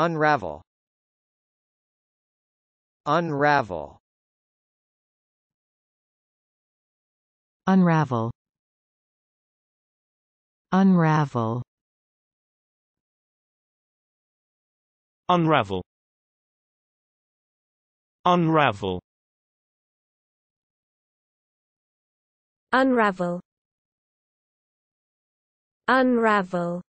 Unravel Unravel Unravel Unravel Unravel Unravel Unravel Unravel